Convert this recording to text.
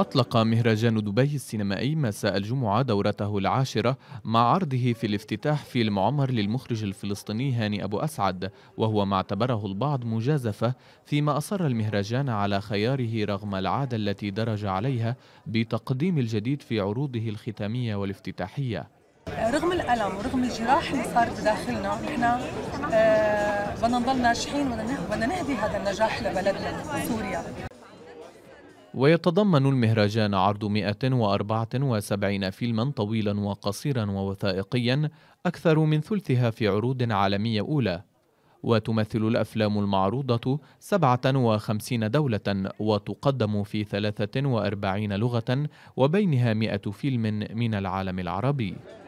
أطلق مهرجان دبي السينمائي مساء الجمعة دورته العاشرة مع عرضه في الافتتاح في المعمر للمخرج الفلسطيني هاني أبو أسعد وهو ما اعتبره البعض مجازفة فيما أصر المهرجان على خياره رغم العادة التي درج عليها بتقديم الجديد في عروضه الختامية والافتتاحية رغم الألم ورغم الجراح اللي صار بداخلنا نحن آه، بدنا نضل ناجحين بدنا نهدي هذا النجاح لبلدنا سوريا ويتضمن المهرجان عرض 174 فيلما طويلا وقصيرا ووثائقيا أكثر من ثلثها في عروض عالمية أولى وتمثل الأفلام المعروضة 57 دولة وتقدم في 43 لغة وبينها 100 فيلم من العالم العربي